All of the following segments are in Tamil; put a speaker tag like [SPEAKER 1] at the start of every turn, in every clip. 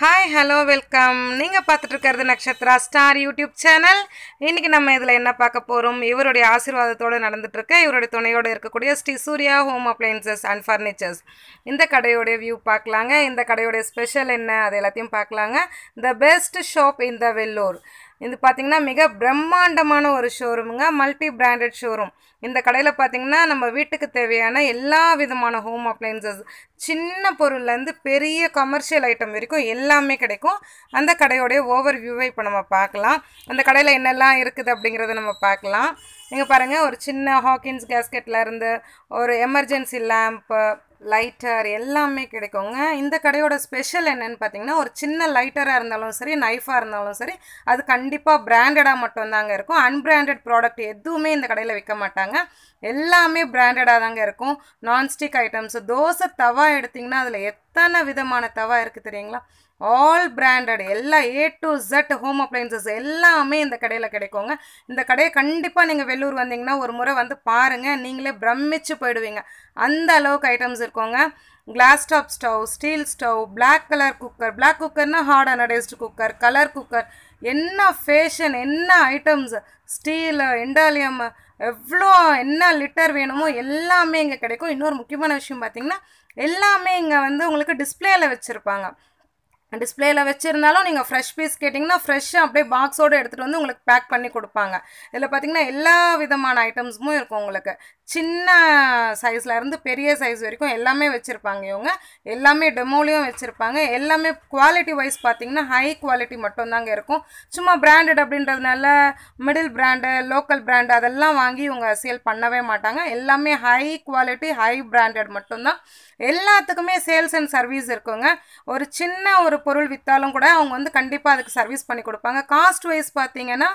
[SPEAKER 1] ஹாய் ஹலோ வெல்கம் நீங்கள் பார்த்துட்டு இருக்கிறது நக்ஷத்ரா ஸ்டார் யூடியூப் சேனல் இன்றைக்கி நம்ம இதில் என்ன பார்க்க போகிறோம் இவருடைய ஆசீர்வாதத்தோடு நடந்துகிட்ருக்க இவருடைய துணையோடு இருக்கக்கூடிய Shri Surya home appliances and furnitures இந்த கடையோடைய வியூ பார்க்கலாங்க இந்த கடையோடைய ஸ்பெஷல் என்ன அது எல்லாத்தையும் பார்க்கலாங்க the best shop in the Vellore இது பார்த்திங்கன்னா மிக பிரம்மாண்டமான ஒரு ஷோரூமுங்க மல்டி பிராண்டட் ஷோரூம் இந்த கடையில் பார்த்திங்கன்னா நம்ம வீட்டுக்கு தேவையான எல்லா விதமான ஹோம் அப்ளைன்சஸ் சின்ன பொருள்லேருந்து பெரிய கமர்ஷியல் ஐட்டம் வரைக்கும் எல்லாமே கிடைக்கும் அந்த கடையோடைய ஓவர் வியூவை இப்போ நம்ம பார்க்கலாம் அந்த கடையில் என்னெல்லாம் இருக்குது அப்படிங்கிறத நம்ம பார்க்கலாம் நீங்கள் பாருங்கள் ஒரு சின்ன ஹாக்கின்ஸ் கேஸ்கெட்டில் இருந்து ஒரு எமர்ஜென்சி லேம்ப்பு லைட்டர் எல்லாமே கிடைக்குங்க இந்த கடையோட ஸ்பெஷல் என்னென்னு பார்த்தீங்கன்னா ஒரு சின்ன லைட்டராக இருந்தாலும் சரி நைஃபாக இருந்தாலும் சரி அது கண்டிப்பாக பிராண்டடாக மட்டும்தாங்க இருக்கும் அன்பிராண்டட் ப்ராடக்ட் எதுவுமே இந்த கடையில் விற்க மாட்டாங்க எல்லாமே பிராண்டடாக தாங்க இருக்கும் நான்ஸ்டிக் ஐட்டம்ஸ் தோசை தவா எடுத்திங்கன்னா அதில் எத் எத்தனை விதமான தவா இருக்குது தெரியுங்களா ஆல் பிராண்டட் எல்லா A to Z home appliances எல்லாமே இந்த கடையில் கிடைக்குங்க இந்த கடையை கண்டிப்பாக நீங்கள் வெள்ளூர் வந்தீங்கன்னா ஒரு முறை வந்து பாருங்கள் நீங்களே பிரமிச்சு போயிடுவீங்க அந்த அளவுக்கு ஐட்டம்ஸ் இருக்கோங்க glass top stove steel stove black colour cooker black குக்கர்னா hard anodized cooker colour cooker என்ன ஃபேஷன் என்ன ஐட்டம்ஸ் ஸ்டீல் இண்டாலியம் எவ்வளோ என்ன லிட்டர் வேணுமோ எல்லாமே இங்கே கிடைக்கும் இன்னொரு முக்கியமான விஷயம் பார்த்தீங்கன்னா எல்லாமே இங்கே வந்து உங்களுக்கு டிஸ்பிளேயில் வச்சுருப்பாங்க டிஸ்பிளேயில் வச்சுருந்தாலும் நீங்கள் ஃப்ரெஷ் பீஸ் கேட்டிங்கன்னா ஃப்ரெஷ்ஷாக அப்படியே பாக்ஸோடு எடுத்துகிட்டு வந்து உங்களுக்கு பேக் பண்ணி கொடுப்பாங்க இதில் பார்த்திங்கன்னா எல்லா விதமான ஐட்டம்ஸும் இருக்கும் உங்களுக்கு சின்ன சைஸ்லேருந்து பெரிய சைஸ் வரைக்கும் எல்லாமே வச்சுருப்பாங்க இவங்க எல்லாமே டெமோலையும் வச்சுருப்பாங்க எல்லாமே குவாலிட்டி வைஸ் பார்த்திங்கன்னா ஹை குவாலிட்டி மட்டும்தாங்க இருக்கும் சும்மா பிராண்டட் அப்படின்றதுனால மிடில் பிராண்டு லோக்கல் பிராண்டு அதெல்லாம் வாங்கி இவங்க சேல் பண்ணவே மாட்டாங்க எல்லாமே ஹை குவாலிட்டி ஹை பிராண்டட் மட்டும்தான் எல்லாத்துக்குமே சேல்ஸ் அண்ட் சர்வீஸ் இருக்குங்க ஒரு சின்ன ஒரு ஒரு பொருள் விற்றாலும் கூட அவங்க வந்து கண்டிப்பாக அதுக்கு சர்வீஸ் பண்ணி கொடுப்பாங்க காஸ்ட் வைஸ் பார்த்தீங்கன்னா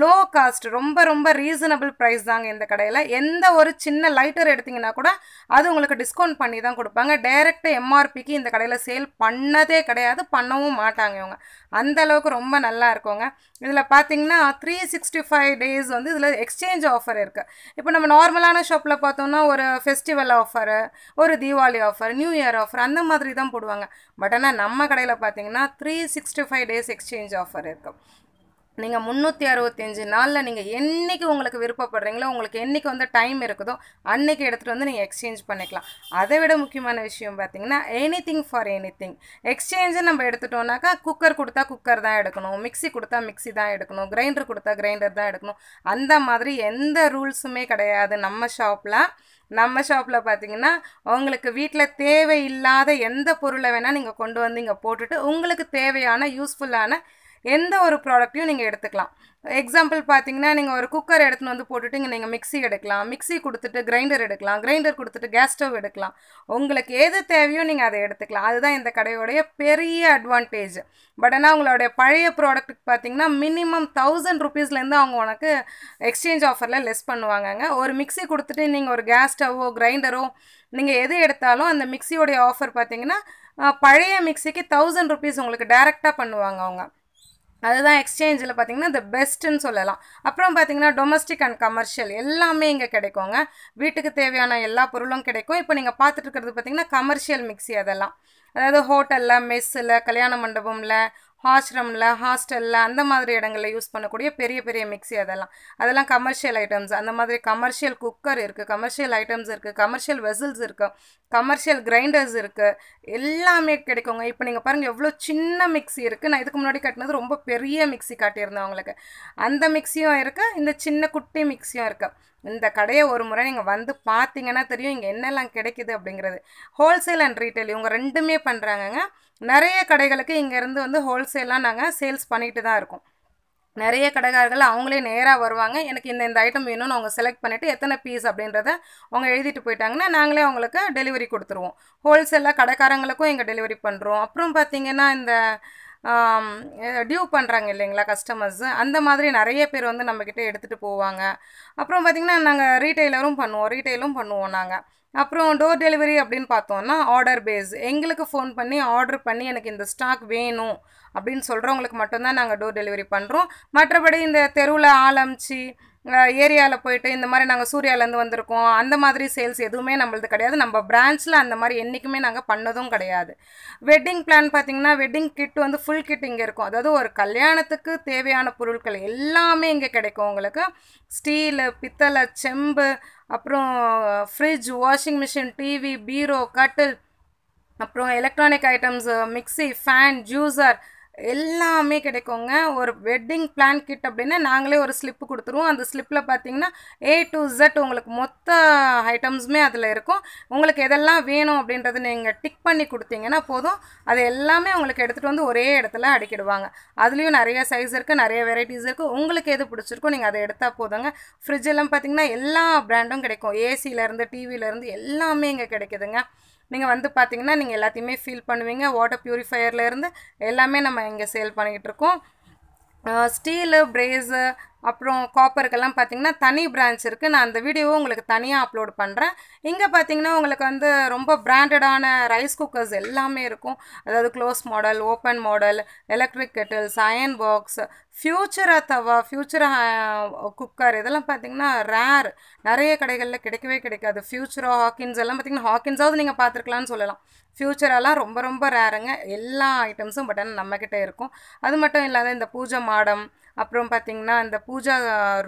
[SPEAKER 1] லோ காஸ்ட் ரொம்ப ரொம்ப ரீசனபிள் ப்ரைஸ் தாங்க இந்த கடையில் எந்த ஒரு சின்ன லைட்டர் எடுத்திங்கன்னா கூட அது உங்களுக்கு டிஸ்கவுண்ட் பண்ணி தான் கொடுப்பாங்க டைரெக்டாக எம்ஆர்பிக்கு இந்த கடையில் சேல் பண்ணதே கிடையாது பண்ணவும் மாட்டாங்க இவங்க அந்த அளவுக்கு ரொம்ப நல்லா இருக்குங்க இதில் பார்த்தீங்கன்னா த்ரீ சிக்ஸ்டி ஃபைவ் டேஸ் வந்து இதில் எக்ஸ்சேஞ்ச் ஆஃபர் இருக்குது இப்போ நம்ம நார்மலான ஷாப்பில் பார்த்தோம்னா ஒரு ஃபெஸ்டிவல் ஆஃபரு ஒரு Deepavali offer new year offer அந்த மாதிரி தான் போடுவாங்க பட் ஆனால் நம்ம கடையில் பார்த்தீங்கன்னா three sixty five days exchange offer இருக்குது நீங்கள் முந்நூற்றி அறுபத்தஞ்சு நாளில் நீங்கள் என்றைக்கு உங்களுக்கு விருப்பப்படுறீங்களோ உங்களுக்கு என்றைக்கு வந்து டைம் இருக்குதோ அன்றைக்கி எடுத்துகிட்டு வந்து நீங்கள் எக்ஸ்சேஞ்ச் பண்ணிக்கலாம் அதை விட முக்கியமான விஷயம் பார்த்தீங்கன்னா anything for anything எக்ஸ்சேஞ்சை நம்ம எடுத்துட்டோம்னாக்கா குக்கர் கொடுத்தா குக்கர் தான் எடுக்கணும் மிக்சி கொடுத்தா மிக்சி தான் எடுக்கணும் கிரைண்டர் கொடுத்தா கிரைண்டர் தான் எடுக்கணும் அந்த மாதிரி எந்த ரூல்ஸுமே கிடையாது நம்ம ஷாப்பில் நம்ம ஷாப்பில் பார்த்தீங்கன்னா உங்களுக்கு வீட்டில் தேவையில்லாத எந்த பொருளை வேணால் நீங்கள் கொண்டு வந்து இங்கே போட்டுட்டு உங்களுக்கு தேவையான யூஸ்ஃபுல்லான எந்த ஒரு ப்ராடக்ட்டையும் நீங்கள் எடுத்துக்கலாம் எக்ஸாம்பிள் பார்த்தீங்கன்னா நீங்கள் ஒரு குக்கர் எடுத்துன்னு வந்து போட்டுட்டு இங்கே நீங்கள் மிக்சி எடுக்கலாம் மிக்சி கொடுத்துட்டு கிரைண்டர் எடுக்கலாம் கிரைண்டர் கொடுத்துட்டு கேஸ் ஸ்டவ் எடுக்கலாம் உங்களுக்கு எது தேவையோ நீங்கள் அதை எடுத்துக்கலாம் அதுதான் இந்த கடையோடைய பெரிய அட்வான்டேஜ் பட் ஆனால் உங்களுடைய பழைய ப்ராடக்ட்டுக்கு பார்த்தீங்கன்னா மினிமம் தௌசண்ட் ருபீஸ்லேருந்து அவங்க உனக்கு எக்ஸ்சேஞ்ச் ஆஃபரில் லெஸ் பண்ணுவாங்கங்க ஒரு மிக்சி கொடுத்துட்டு நீங்கள் ஒரு கேஸ் ஸ்டவ்வோ கிரைண்டரோ நீங்கள் எது எடுத்தாலும் அந்த மிக்சியோடைய ஆஃபர் பார்த்தீங்கன்னா பழைய மிக்சிக்கு தௌசண்ட் ருபீஸ் உங்களுக்கு டேரெக்டாக பண்ணுவாங்க அவங்க அதுதான் எக்ஸ்சேஞ்சில் பார்த்தீங்கன்னா த பெஸ்ட்டுன்னு சொல்லலாம் அப்புறம் பார்த்திங்கன்னா டொமஸ்டிக் அண்ட் கமர்ஷியல் எல்லாமே இங்கே கிடைக்குங்க வீட்டுக்கு தேவையான எல்லா பொருளும் கிடைக்கும் இப்போ நீங்கள் பார்த்துட்டு இருக்கிறது பார்த்திங்கன்னா கமர்ஷியல் மிக்சி அதெல்லாம் அதாவது ஹோட்டலில் மெஸ்ஸில் கல்யாண மண்டபமில் ஹாஸ்ரமில் ஹாஸ்டலில் அந்த மாதிரி இடங்களில் யூஸ் பண்ணக்கூடிய பெரிய பெரிய மிக்சி அதெல்லாம் அதெல்லாம் கமர்ஷியல் ஐட்டம்ஸ் அந்த மாதிரி கமர்ஷியல் குக்கர் இருக்குது கமர்ஷியல் ஐட்டம்ஸ் இருக்குது கமர்ஷியல் வெசல்ஸ் இருக்குது கமர்ஷியல் கிரைண்டர்ஸ் இருக்குது எல்லாமே கிடைக்குங்க இப்போ நீங்கள் பாருங்கள் எவ்வளோ சின்ன மிக்சி இருக்குது நான் இதுக்கு முன்னாடி கட்டினது ரொம்ப பெரிய மிக்சி காட்டியிருந்தேன் அவங்களுக்கு அந்த மிக்சியும் இருக்குது இந்த சின்ன குட்டி மிக்சியும் இருக்குது இந்த கடையை ஒரு முறை நீங்கள் வந்து பார்த்தீங்கன்னா தெரியும் இங்கே என்னெல்லாம் கிடைக்கிது அப்படிங்கிறது ஹோல்சேல் அண்ட் ரீட்டைல் இவங்க ரெண்டுமே பண்ணுறாங்கங்க நிறைய கடைகளுக்கு இங்கேருந்து வந்து ஹோல்சேலாக நாங்கள் சேல்ஸ் பண்ணிட்டு தான் இருக்கோம் நிறைய கடைக்காரர்கள் அவங்களே நேராக வருவாங்க எனக்கு இந்த இந்த ஐட்டம் வேணும்னு அவங்க செலக்ட் பண்ணிவிட்டு எத்தனை பீஸ் அப்படின்றத அவங்க எழுதிட்டு போயிட்டாங்கன்னா நாங்களே அவங்களுக்கு டெலிவரி கொடுத்துருவோம் ஹோல்சேலாக கடைக்காரங்களுக்கும் இங்கே டெலிவரி பண்ணுறோம் அப்புறம் பார்த்திங்கன்னா இந்த டியூ பண்ணுறாங்க இல்லைங்களா கஸ்டமர்ஸு அந்த மாதிரி நிறைய பேர் வந்து நம்மக்கிட்ட எடுத்துகிட்டு போவாங்க அப்புறம் பார்த்திங்கன்னா நாங்கள் ரீட்டைலரும் பண்ணுவோம் ரீட்டைலும் பண்ணுவோம் நாங்கள் அப்புறம் டோர் டெலிவரி அப்படின்னு பார்த்தோன்னா ஆர்டர் பேஸ் எங்களுக்கு ஃபோன் பண்ணி ஆர்டர் பண்ணி எனக்கு இந்த ஸ்டாக் வேணும் அப்படின்னு சொல்கிறவங்களுக்கு மட்டும்தான் நாங்கள் டோர் டெலிவரி பண்ணுறோம் மற்றபடி இந்த தெருவில் ஆலம்ச்சி ஏரியாவில் போயிட்டு இந்த மாதிரி நாங்கள் சூர்யாவிலேருந்து வந்திருக்கோம் அந்த மாதிரி சேல்ஸ் எதுவுமே நம்மளது கிடையாது நம்ம பிரான்ச்சில் அந்த மாதிரி என்றைக்குமே நாங்கள் பண்ணதும் கிடையாது வெட்டிங் பிளான் பார்த்திங்கன்னா வெட்டிங் கிட் வந்து ஃபுல் கிட் இங்கே இருக்கும் அதாவது ஒரு கல்யாணத்துக்கு தேவையான பொருட்கள் எல்லாமே இங்கே கிடைக்கும் உங்களுக்கு ஸ்டீலு பித்தளை செம்பு அப்புறம் ஃப்ரிட்ஜ் வாஷிங் மிஷின் டிவி பீரோ கட்டில் அப்புறம் electronic items mixie fan juicer எல்லாமே கிடைக்குங்க ஒரு வெட்டிங் பிளான் கிட் அப்படின்னா நாங்களே ஒரு ஸ்லிப்பு கொடுத்துருவோம் அந்த ஸ்லிப்பில் பார்த்தீங்கன்னா ஏ டு ஜெட் உங்களுக்கு மொத்த ஐட்டம்ஸுமே அதில் இருக்கும் உங்களுக்கு எதெல்லாம் வேணும் அப்படின்றது நீங்கள் டிக் பண்ணி கொடுத்தீங்கன்னா போதும் அது எல்லாமே உங்களுக்கு எடுத்துகிட்டு வந்து ஒரே இடத்துல அடிக்கிடுவாங்க அதுலேயும் நிறைய சைஸ் இருக்குது நிறைய வெரைட்டிஸ் இருக்குது உங்களுக்கு எது பிடிச்சிருக்கோ நீங்கள் அதை எடுத்தால் போதுங்க ஃப்ரிட்ஜெல்லாம் பார்த்தீங்கன்னா எல்லா ப்ராண்டும் கிடைக்கும் ஏசியிலேருந்து டிவியிலேருந்து எல்லாமே இங்கே கிடைக்குதுங்க நீங்கள் வந்து பார்த்தீங்கன்னா நீங்கள் எல்லாத்தையுமே ஃபீல் பண்ணுவீங்க வாட்டர் ப்யூரிஃபையர்லேருந்து எல்லாமே நம்ம இங்கே சேல் பண்ணிகிட்டு இருக்கோம் ஸ்டீலு பிரேஸு அப்புறம் காப்பருக்கெல்லாம் பார்த்திங்கன்னா தனி பிரான்ச் இருக்குது நான் அந்த வீடியோவும் உங்களுக்கு தனியாக அப்லோட் பண்ணுறேன் இங்கே பார்த்திங்கன்னா உங்களுக்கு வந்து ரொம்ப பிராண்டடான ரைஸ் குக்கர்ஸ் எல்லாமே இருக்கும் அதாவது close model open model electric kettles iron box Futura தவா ஃப்யூச்சரா குக்கர் இதெல்லாம் பார்த்திங்கன்னா ரேர் நிறைய கடைகளில் கிடைக்கவே கிடைக்காது ஃப்யூச்சரோ ஹாக்கின்ஸ் எல்லாம் பார்த்திங்கன்னா ஹாக்கின்ஸாவது நீங்கள் பார்த்துருக்கலான்னு சொல்லலாம் ஃப்யூச்சரெல்லாம் ரொம்ப ரொம்ப ரேருங்க எல்லா ஐட்டம்ஸும் பட் ஆனால் நம்மக்கிட்ட இருக்கும் அது மட்டும் இல்லாத இந்த பூஜை மாடம் அப்புறம் பார்த்திங்கன்னா இந்த பூஜா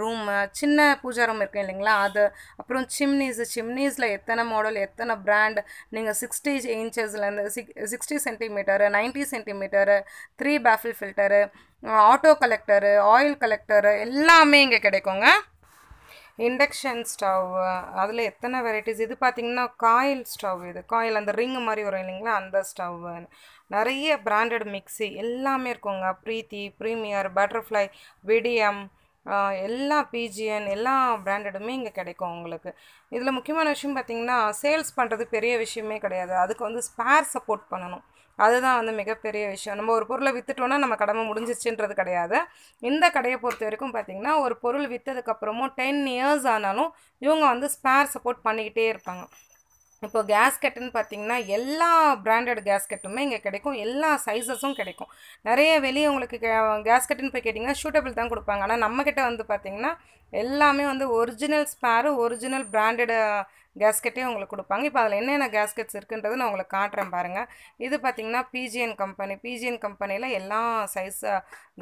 [SPEAKER 1] ரூம் சின்ன பூஜா ரூம் இருக்குது இல்லைங்களா அது அப்புறம் சிம்னிஸ் சிம்னிஸில் எத்தனை மாடல் எத்தனை பிராண்ட் நீங்கள் சிக்ஸ்டி இன்ச்சஸ்லேருந்து சிக் sixty centimetre ninety centimetre three baffle filter auto collector oil collector எல்லாமே இங்கே கிடைக்குங்க இண்டக்ஷன் ஸ்டவ் அதில் எத்தனை வெரைட்டிஸ் இது பார்த்திங்கன்னா காயில் ஸ்டவ் இது காயில் அந்த ரிங்கு மாதிரி வரும் இல்லைங்களா அந்த ஸ்டவ் நிறைய பிராண்டட் மிக்சி எல்லாமே இருக்குங்க ப்ரீத்தி ப்ரீமியர் பட்டர்ஃப்ளை விடியம் எல்லா பிஜிஎன் எல்லா பிராண்டடுமே இங்கே கிடைக்கும் உங்களுக்கு இதில் முக்கியமான விஷயம் பார்த்திங்கன்னா சேல்ஸ் பண்ணுறது பெரிய விஷயமே கிடையாது அதுக்கு வந்து ஸ்பேர் சப்போர்ட் பண்ணணும் அதுதான் வந்து மிகப்பெரிய விஷயம் நம்ம ஒரு பொருளை விற்றுட்டோன்னா நம்ம கடமை முடிஞ்சிச்சுன்றது கிடையாது இந்த கடையை பொறுத்த வரைக்கும் பார்த்திங்கன்னா ஒரு பொருள் விற்றதுக்கப்புறமும் டென் இயர்ஸ் ஆனாலும் இவங்க வந்து ஸ்பேர் சப்போர்ட் பண்ணிக்கிட்டே இருப்பாங்க இப்போ கேஸ்கெட்டுன்னு பார்த்தீங்கன்னா எல்லா பிராண்டட் கேஸ்கெட்டுமே இங்கே கிடைக்கும் எல்லா சைஸஸும் கிடைக்கும் நிறைய வெளியே உங்களுக்கு கேஸ்கெட்டுன்னு போய் கேட்டிங்கன்னா ஷூட்டபிள் தான் கொடுப்பாங்க ஆனால் நம்மக்கிட்ட வந்து பார்த்திங்கன்னா எல்லாமே வந்து ஒரிஜினல் ஸ்பேரு ஒரிஜினல் பிராண்டடு கேஸ்கெட்டே உங்களுக்கு கொடுப்பாங்க இப்போ அதில் என்னென்ன கேஸ்கெட்ஸ் இருக்குன்றது நான் உங்களுக்கு காட்டுறேன் பாருங்கள் இது பார்த்திங்கன்னா பிஜிஎன் கம்பெனி பிஜிஎன் கம்பெனியில் எல்லா சைஸ்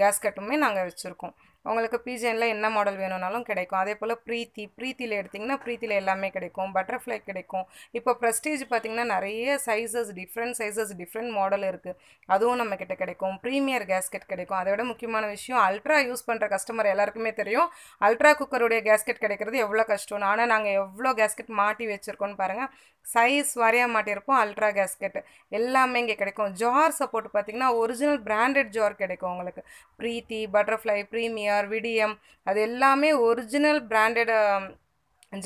[SPEAKER 1] கேஸ்கெட்டுமே நாங்கள் வச்சுருக்கோம் உங்களுக்கு பிஜிஎனில் என்ன மாடல் வேணும்னாலும் கிடைக்கும் அதே போல் ப்ரீத்தி ப்ரீத்தியில் எடுத்திங்கன்னா ப்ரீத்தியில் எல்லாமே கிடைக்கும் பட்டர்ஃப்ளை கிடைக்கும் இப்போ ப்ரெஸ்டீஜ் பார்த்திங்கன்னா நிறைய sizes different sizes different model இருக்குது அதுவும் நம்மக்கிட்ட கிடைக்கும் ப்ரீமியர் கேஸ்கெட் கிடைக்கும் அதை விட முக்கியமான விஷயம் அல்ட்ரா யூஸ் பண்ணுற கஸ்டமர் எல்லாருக்குமே தெரியும் அல்ட்ரா குக்கருடைய கேஸ்கெட் கிடைக்கிறது எவ்வளோ கஷ்டம்னு ஆனால் நாங்கள் எவ்வளோ கேஸ்கெட் மாட்டி வச்சுருக்கோன்னு பாருங்கள் சைஸ் வரைய மாட்டியிருப்போம் அல்ட்ரா கேஸ்கெட் எல்லாமே இங்கே கிடைக்கும் ஜார் சப்போர்ட் பார்த்திங்கன்னா ஒரிஜினல் பிராண்டட் ஜார் கிடைக்கும் உங்களுக்கு Preethi Butterfly Premier Junior Vidiem அது எல்லாமே ஒரிஜினல் பிராண்டட்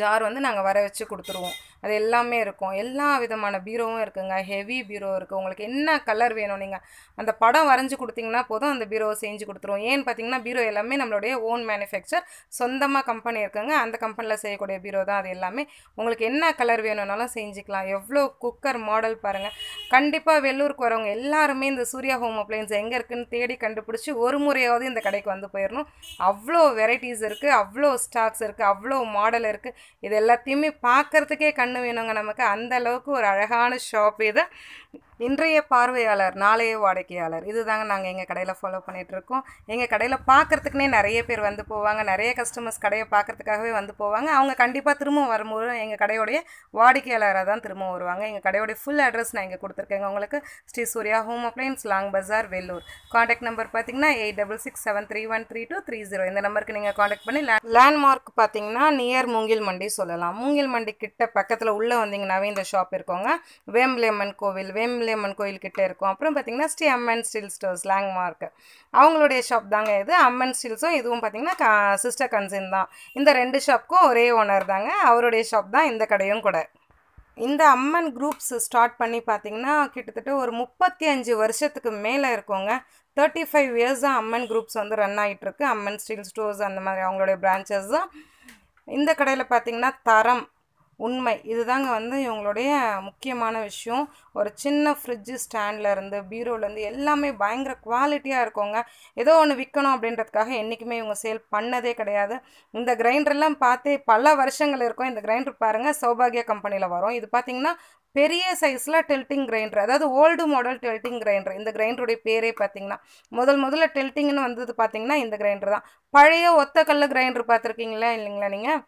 [SPEAKER 1] ஜார் வந்து நாங்கள் வர வச்சு கொடுத்துருவோம் அது எல்லாமே இருக்கும் எல்லா விதமான பீரோவும் இருக்குங்க ஹெவி பீரோ இருக்குது உங்களுக்கு என்ன கலர் வேணும் நீங்கள் அந்த படம் வரைஞ்சி கொடுத்தீங்கன்னா போதும் அந்த பீரோவை செஞ்சு கொடுத்துருவோம் ஏன்னு பார்த்தீங்கன்னா பீரோ எல்லாமே நம்மளுடைய ஓன் மேனுஃபேக்சர் சொந்தமாக கம்பெனி இருக்குங்க அந்த கம்பெனியில் செய்யக்கூடிய பீரோ தான் அது எல்லாமே உங்களுக்கு என்ன கலர் வேணும்னாலும் செஞ்சுக்கலாம் எவ்வளோ குக்கர் மாடல் பாருங்கள் கண்டிப்பாக வெள்ளூருக்கு வரவங்க எல்லாருமே இந்த சூர்யா ஹோம் அப்ளைன்ஸ் எங்கே இருக்குன்னு தேடி கண்டுபிடிச்சி ஒரு முறையாவது இந்த கடைக்கு வந்து போயிடணும் அவ்வளோ வெரைட்டிஸ் இருக்குது அவ்வளோ ஸ்டாக்ஸ் இருக்குது அவ்வளோ மாடல் இருக்குது இது எல்லாத்தையுமே பார்க்குறதுக்கே கண் ஒன்று வேணுங்க நமக்கு அந்த அளவுக்கு ஒரு அழகான ஷாப் இது இன்றைய பார்வையாளர் நாளைய வாடிக்கையாளர் இது தாங்க நாங்கள் எங்கள் கடையில் ஃபாலோ பண்ணிகிட்ருக்கோம் எங்கள் கடையில் பார்க்குறதுக்குனே நிறைய பேர் வந்து போவாங்க நிறைய கஸ்டமர்ஸ் கடையை பார்க்குறதுக்காகவே வந்து போவாங்க அவங்க கண்டிப்பாக திரும்ப வரும்போது எங்கள் கடையோடைய வாடிக்கையாளராக தான் திரும்ப வருவாங்க எங்கள் கடையோடைய ஃபுல் அட்ரஸ் நான் இங்கே கொடுத்துருக்கேங்க உங்களுக்கு Shri Surya home appliance long Bazaar Vellore contact number பார்த்தீங்கன்னா eight double six seven three one three two three zero இந்த நம்பருக்கு நீங்கள் காண்டாக்ட் பண்ணி லே லேண்ட்மார்க் பார்த்தீங்கன்னா நியர் மூங்கில் மண்டி சொல்லலாம் மூங்கில் மண்டி கிட்ட பக்கத்தில் உள்ளே வந்தீங்கன்னாவே இந்த ஷாப் இருக்கோங்க வேம்லேம்மன் கோவில் வேம் கோயில் கோயில்கிட்ட இருக்கும் அப்புறம் பார்த்தீங்கன்னா Shri Amman steel stores landmark அவங்களுடைய ஷாப் தாங்க இது அம்மன் ஸ்டீல்ஸும் இதுவும் பார்த்திங்கன்னா சிஸ்டர் கன்சின் தான் இந்த ரெண்டு ஷாப்க்கும் ஒரே ஓனர் தாங்க அவருடைய ஷாப் தான் இந்த கடையும் கூட இந்த அம்மன் குரூப்ஸ் ஸ்டார்ட் பண்ணி பார்த்தீங்கன்னா கிட்டத்தட்ட ஒரு முப்பத்தி அஞ்சு வருஷத்துக்கு மேலே இருக்கோங்க தேர்ட்டி ஃபைவ் இயர்ஸாக அம்மன் குரூப்ஸ் வந்து ரன் ஆகிட்டுருக்கு அம்மன் ஸ்டீல் ஸ்டோர்ஸ் அந்த மாதிரி அவங்களுடைய பிரான்ச்சஸ் தான் இந்த கடையில் பார்த்திங்கன்னா தரம் உண்மை இதுதாங்க வந்து இவங்களுடைய முக்கியமான விஷயம் ஒரு சின்ன ஃப்ரிட்ஜு ஸ்டாண்ட்லேருந்து பீரோலேருந்து எல்லாமே பயங்கர குவாலிட்டியாக இருக்கோங்க ஏதோ ஒன்று விற்கணும் அப்படின்றதுக்காக என்றைக்குமே இவங்க சேல் பண்ணதே கிடையாது இந்த கிரைண்டர்லாம் பார்த்து பல வருஷங்கள் இருக்கும் இந்த கிரைண்டர் பாருங்கள் சௌபாகியா கம்பெனியில் வரும் இது பார்த்திங்கன்னா பெரிய சைஸில் டெல்ட்டிங் கிரைண்டர் அதாவது ஓல்டு மாடல் டெல்ட்டிங் கிரைண்டர் இந்த கிரைண்டருடைய பேரே பார்த்திங்கன்னா முதல் முதல்ல டெல்ட்டிங்னு வந்தது பார்த்திங்கன்னா இந்த கிரைண்டர் தான் பழைய ஒத்தக்கல்ல கிரைண்டர் பார்த்துருக்கீங்களா இல்லைங்களா நீங்கள்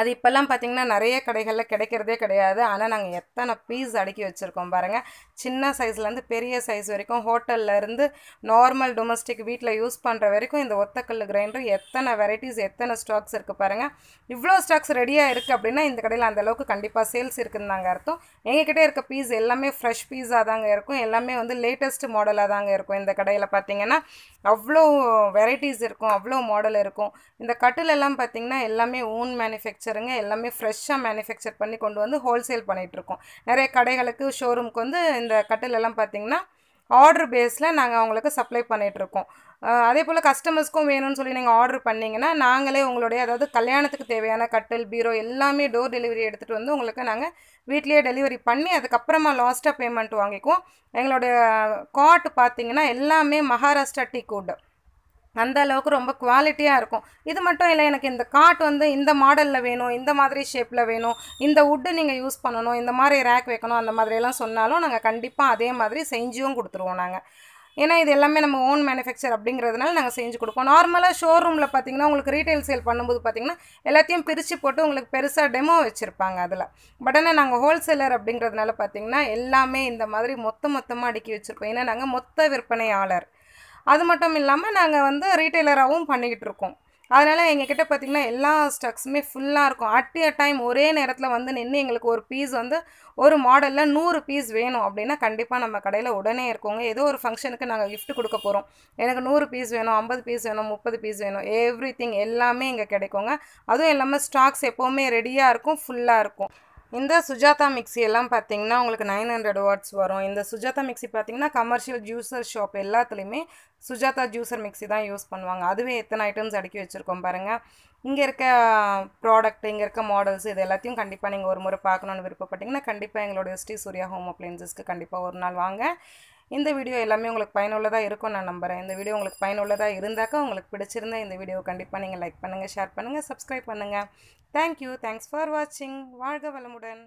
[SPEAKER 1] அது இப்போல்லாம் பார்த்திங்கன்னா நிறைய கடைகளில் கிடைக்கிறதே கிடையாது ஆனால் நாங்கள் எத்தனை பீஸ் அடுக்கி வச்சுருக்கோம் பாருங்கள் சின்ன சைஸ்லேருந்து பெரிய சைஸ் வரைக்கும் ஹோட்டல்லேருந்து நார்மல் டொமஸ்டிக் வீட்டில் யூஸ் பண்ணுற வரைக்கும் இந்த ஒத்தக்கல் கிரைண்டர் எத்தனை வெரைட்டிஸ் எத்தனை ஸ்டாக்ஸ் இருக்குது பாருங்கள் இவ்வளோ ஸ்டாக்ஸ் ரெடியாக இருக்குது அப்படின்னா இந்த கடையில் அந்தளவுக்கு கண்டிப்பாக சேல்ஸ் இருக்குதுன்னு தாங்க அர்த்தம் எங்ககிட்ட இருக்க பீஸ் எல்லாமே ஃப்ரெஷ் பீஸாக தாங்க இருக்கும் எல்லாமே வந்து லேட்டஸ்ட் மாடலாக தாங்க இருக்கும் இந்த கடையில் பார்த்திங்கன்னா அவ்வளோ வெரைட்டிஸ் இருக்கும் அவ்வளோ மாடல் இருக்கும் இந்த கட்டிலெல்லாம் பார்த்திங்கன்னா எல்லாமே ஓன் மேனுஃபேக்சர் மேனுஃபேக்சருங்க எல்லாமே ஃப்ரெஷ்ஷாக மேனுஃபேக்சர் பண்ணி கொண்டு வந்து ஹோல்சேல் பண்ணிகிட்ருக்கோம் நிறைய கடைகளுக்கு ஷோரூமுக்கு வந்து இந்த கட்டிலெல்லாம் பார்த்திங்கன்னா ஆர்டர் பேஸில் நாங்கள் அவங்களுக்கு சப்ளை பண்ணிகிட்ருக்கோம் அதே போல் கஸ்டமர்ஸ்க்கும் வேணும்னு சொல்லி நீங்கள் ஆர்டர் பண்ணிங்கன்னா நாங்களே உங்களுடைய அதாவது கல்யாணத்துக்கு தேவையான கட்டில் பீரோ எல்லாமே டோர் டெலிவரி எடுத்துகிட்டு வந்து உங்களுக்கு நாங்கள் வீட்லேயே டெலிவரி பண்ணி அதுக்கப்புறமா லாஸ்ட்டாக பேமெண்ட் வாங்கிக்குவோம் எங்களுடைய காட் பார்த்திங்கன்னா எல்லாமே மகாராஷ்டிரா டீ கூட்டு அந்த அளவுக்கு ரொம்ப குவாலிட்டியாக இருக்கும் இது மட்டும் இல்லை எனக்கு இந்த காட் வந்து இந்த மாடலில் வேணும் இந்த மாதிரி ஷேப்பில் வேணும் இந்த வுட்டு நீங்கள் யூஸ் பண்ணணும் இந்த மாதிரி ரேக் வைக்கணும் அந்த மாதிரியெல்லாம் சொன்னாலும் நாங்கள் கண்டிப்பாக அதே மாதிரி செஞ்சும் கொடுத்துருவோம் நாங்கள் ஏன்னா இது எல்லாமே நம்ம ஓன் மேனுஃபேக்சர் அப்படிங்கிறதுனால நாங்கள் செஞ்சு கொடுப்போம் நார்மலாக ஷோரூமில் பார்த்தீங்கன்னா உங்களுக்கு ரீட்டைல் சேல் பண்ணும்போது பார்த்தீங்கன்னா எல்லாத்தையும் பிரித்து போட்டு உங்களுக்கு பெருசாக டெமோ வச்சுருப்பாங்க அதில் பட் ஆனால் நாங்கள் ஹோல்சேலர் அப்படிங்கிறதுனால பார்த்தீங்கன்னா எல்லாமே இந்த மாதிரி மொத்த மொத்தமாக அடுக்கி வச்சுருப்போம் ஏன்னா நாங்கள் மொத்த விற்பனையாளர் அது மட்டும் இல்லாமல் நாங்கள் வந்து ரீட்டைலராகவும் பண்ணிக்கிட்டு இருக்கோம் அதனால் எங்ககிட்ட பார்த்திங்கன்னா எல்லா ஸ்டக்ஸுமே ஃபுல்லாக இருக்கும் அட் எ டைம் ஒரே நேரத்தில் வந்து நின்று எங்களுக்கு ஒரு பீஸ் வந்து ஒரு மாடலில் நூறு பீஸ் வேணும் அப்படின்னா கண்டிப்பாக நம்ம கடையில் உடனே இருக்கோங்க ஏதோ ஒரு ஃபங்க்ஷனுக்கு நாங்கள் கிஃப்ட் கொடுக்க போகிறோம் எனக்கு நூறு பீஸ் வேணும் ஐம்பது பீஸ் வேணும் முப்பது பீஸ் வேணும் எவ்ரி திங் எல்லாமே இங்கே கிடைக்குங்க அதுவும் எல்லாமே ஸ்டாக்ஸ் எப்போவுமே ரெடியாக இருக்கும் ஃபுல்லாக இருக்கும் இந்த சுஜாதா மிக்சி எல்லாம் பார்த்தீங்கன்னா உங்களுக்கு நைன் ஹண்ட்ரட் வாட்ஸ் வரும் இந்த சுஜாதா மிக்சி பார்த்தீங்கன்னா கமர்ஷியல் ஜூஸர் ஷாப் எல்லாத்துலேயுமே சுஜாதா ஜூஸர் மிக்சி தான் யூஸ் பண்ணுவாங்க அதுவே எத்தனை ஐட்டம்ஸ் அடுக்கி வச்சுருக்கோம் பாருங்கள் இங்கே இருக்க ப்ராடக்ட் இங்கே இருக்க மாடல்ஸ் இது எல்லாத்தையும் கண்டிப்பாக நீங்கள் ஒரு முறை பார்க்கணுன்னு விருப்பப்பட்டிங்கன்னா கண்டிப்பாக எங்களுடைய ஸ்ரீ சூர்யா ஹோம் அப்ளைன்சஸ்க்கு கண்டிப்பாக ஒரு நாள் வாங்க இந்த வீடியோ எல்லாமே உங்களுக்கு பயனுள்ளதாக இருக்கும் நான் நம்புகிறேன் இந்த வீடியோ உங்களுக்கு பயனுள்ளதாக இருந்தாக்கா உங்களுக்கு பிடிச்சிருந்தா இந்த வீடியோ கண்டிப்பாக நீங்கள் லைக் பண்ணுங்கள் ஷேர் பண்ணுங்கள் சப்ஸ்கிரைப் பண்ணுங்கள் தேங்க்யூ தேங்க்ஸ் ஃபார் வாட்சிங் வாழ்க வளமுடன்